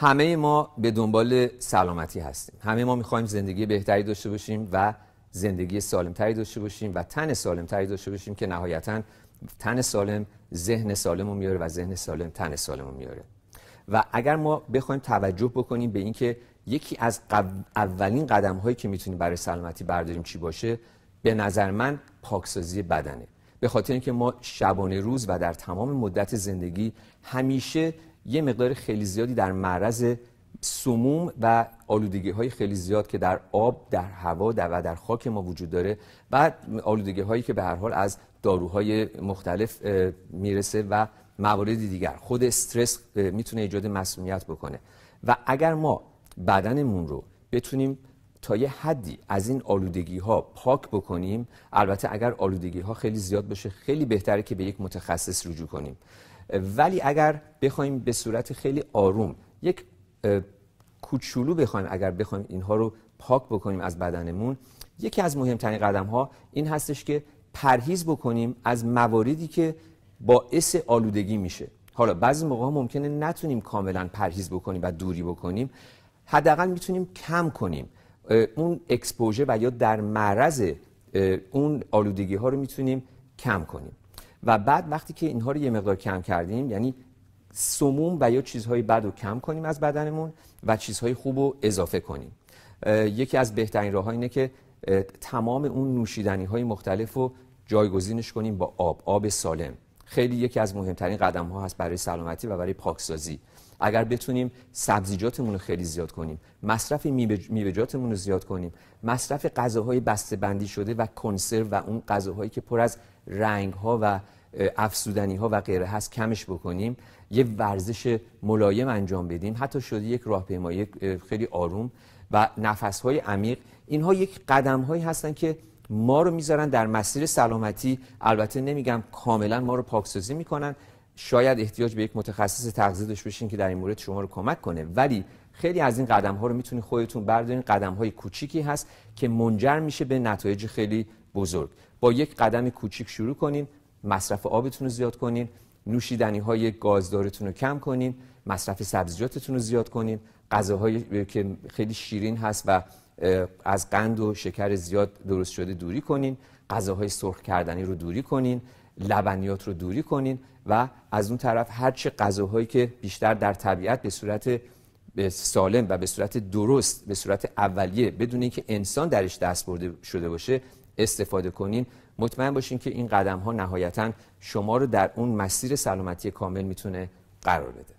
همه ما به دنبال سلامتی هستیم همه ما میخوایم زندگی بهتری داشته باشیم و زندگی سالمتری داشته باشیم و تن سالمتری داشته باشیم که نهایتا تن سالم ذهن سالم رو میاره و ذهن سالم تن سالم رو میاره و اگر ما بخوایم توجه بکنیم به اینکه یکی از اولین قدم هایی که میتونیم برای سلامتی برداریم چی باشه به نظر من پاکسازی بدنه به خاطر اینکه ما شبانه روز و در تمام مدت زندگی همیشه یه مقدار خیلی زیادی در معرض سموم و آلودگی های خیلی زیاد که در آب، در هوا در و در خاک ما وجود داره و آلودگی هایی که به هر حال از داروهای مختلف میرسه و موارد دیگر خود استرس میتونه ایجاد مسئولیت بکنه و اگر ما بدنمون رو بتونیم تا یه حدی از این آلودگی ها پاک بکنیم البته اگر آلودگی ها خیلی زیاد بشه خیلی بهتره که به یک متخصص رجوع کنیم ولی اگر بخوایم به صورت خیلی آروم یک کوچولو بخوایم اگر بخوایم اینها رو پاک بکنیم از بدنمون یکی از مهمترین قدم ها این هستش که پرهیز بکنیم از مواردی که باعث آلودگی میشه حالا بعضی موقع ها ممکنه نتونیم کاملا پرهیز بکنیم و دوری بکنیم حداقل میتونیم کم کنیم اون اکسپوژه و یا در معرض اون آلودگی ها رو میتونیم کم کنیم و بعد وقتی که اینها رو یه مقدار کم کردیم یعنی سموم و یا چیزهای بد رو کم کنیم از بدنمون و چیزهای خوب رو اضافه کنیم یکی از بهترین راه اینه که تمام اون نوشیدنی های مختلف رو جایگزینش کنیم با آب آب سالم خیلی یکی از مهمترین قدم ها هست برای سلامتی و برای پاکسازی اگر بتونیم سبزیجاتمون رو خیلی زیاد کنیم مصرف میوه‌جاتمون رو زیاد کنیم مصرف غذاهای بسته بندی شده و کنسرو و اون غذاهایی که پر از رنگ ها و افسودنی ها و غیره هست کمش بکنیم یه ورزش ملایم انجام بدیم حتی شده یک راهپیمایی خیلی آروم و نفس های عمیق اینها یک قدم هایی هستن که ما رو میذارن در مسیر سلامتی البته نمیگم کاملا ما رو پاکسازی میکنن شاید احتیاج به یک متخصص تغذیه داشته باشین که در این مورد شما رو کمک کنه ولی خیلی از این قدم ها رو میتونید خودتون بردارین قدم های کوچیکی هست که منجر میشه به نتایج خیلی بزرگ با یک قدم کوچیک شروع کنین مصرف آبتون رو زیاد کنین نوشیدنی های گازدارتون رو کم کنین مصرف سبزیجاتتون رو زیاد کنین غذاهایی که خیلی شیرین هست و از قند و شکر زیاد درست شده دوری کنین غذاهای سرخ کردنی رو دوری کنین لبنیات رو دوری کنین و از اون طرف هرچه غذاهایی که بیشتر در طبیعت به صورت سالم و به صورت درست به صورت اولیه بدون اینکه انسان درش دست برده شده باشه استفاده کنین مطمئن باشین که این قدم ها نهایتا شما رو در اون مسیر سلامتی کامل میتونه قرار بده